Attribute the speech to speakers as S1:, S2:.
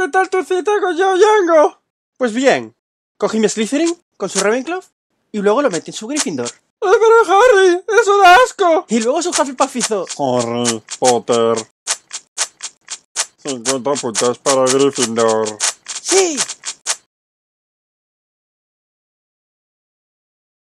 S1: ¿Qué tal tu cita con Yo-Yango? Pues bien, cogí mi Slytherin con su Ravenclaw y luego lo metí en su Gryffindor.
S2: ¡Ay, ¡Ah, pero Harry! ¡Eso
S1: da asco!
S2: Y luego su Hufflepuff hizo... Harry Potter. 50 puntos para Gryffindor.
S3: ¡Sí!